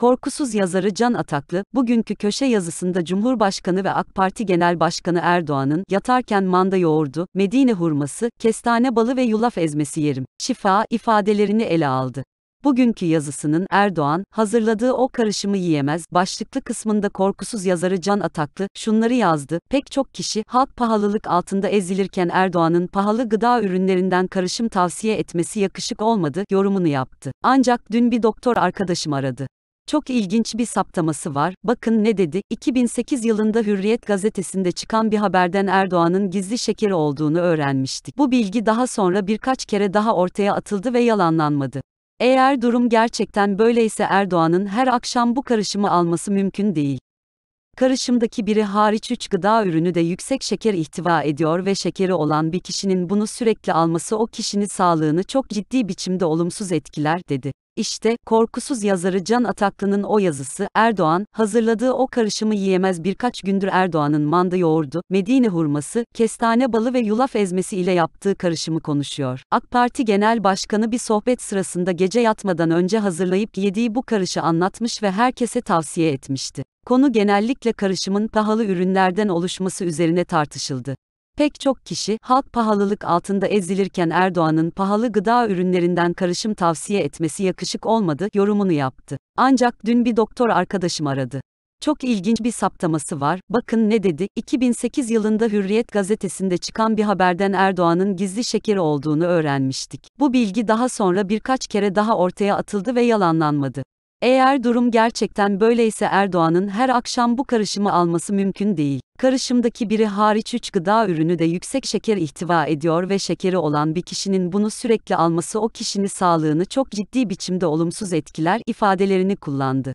Korkusuz yazarı Can Ataklı, bugünkü köşe yazısında Cumhurbaşkanı ve AK Parti Genel Başkanı Erdoğan'ın yatarken manda yoğurdu, Medine hurması, kestane balı ve yulaf ezmesi yerim, şifa ifadelerini ele aldı. Bugünkü yazısının Erdoğan, hazırladığı o karışımı yiyemez başlıklı kısmında korkusuz yazarı Can Ataklı şunları yazdı. Pek çok kişi halk pahalılık altında ezilirken Erdoğan'ın pahalı gıda ürünlerinden karışım tavsiye etmesi yakışık olmadı yorumunu yaptı. Ancak dün bir doktor arkadaşım aradı. Çok ilginç bir saptaması var. Bakın ne dedi? 2008 yılında Hürriyet gazetesinde çıkan bir haberden Erdoğan'ın gizli şeker olduğunu öğrenmiştik. Bu bilgi daha sonra birkaç kere daha ortaya atıldı ve yalanlanmadı. Eğer durum gerçekten böyleyse Erdoğan'ın her akşam bu karışımı alması mümkün değil. Karışımdaki biri hariç 3 gıda ürünü de yüksek şeker ihtiva ediyor ve şekeri olan bir kişinin bunu sürekli alması o kişinin sağlığını çok ciddi biçimde olumsuz etkiler dedi. İşte, korkusuz yazarı Can Ataklı'nın o yazısı, Erdoğan, hazırladığı o karışımı yiyemez birkaç gündür Erdoğan'ın manda yoğurdu, Medine hurması, kestane balı ve yulaf ezmesi ile yaptığı karışımı konuşuyor. AK Parti Genel Başkanı bir sohbet sırasında gece yatmadan önce hazırlayıp yediği bu karışı anlatmış ve herkese tavsiye etmişti. Konu genellikle karışımın pahalı ürünlerden oluşması üzerine tartışıldı. Pek çok kişi, halk pahalılık altında ezilirken Erdoğan'ın pahalı gıda ürünlerinden karışım tavsiye etmesi yakışık olmadı, yorumunu yaptı. Ancak dün bir doktor arkadaşım aradı. Çok ilginç bir saptaması var. Bakın ne dedi? 2008 yılında Hürriyet gazetesinde çıkan bir haberden Erdoğan'ın gizli şeker olduğunu öğrenmiştik. Bu bilgi daha sonra birkaç kere daha ortaya atıldı ve yalanlanmadı. Eğer durum gerçekten böyleyse Erdoğan'ın her akşam bu karışımı alması mümkün değil. Karışımdaki biri hariç 3 gıda ürünü de yüksek şeker ihtiva ediyor ve şekeri olan bir kişinin bunu sürekli alması o kişinin sağlığını çok ciddi biçimde olumsuz etkiler ifadelerini kullandı.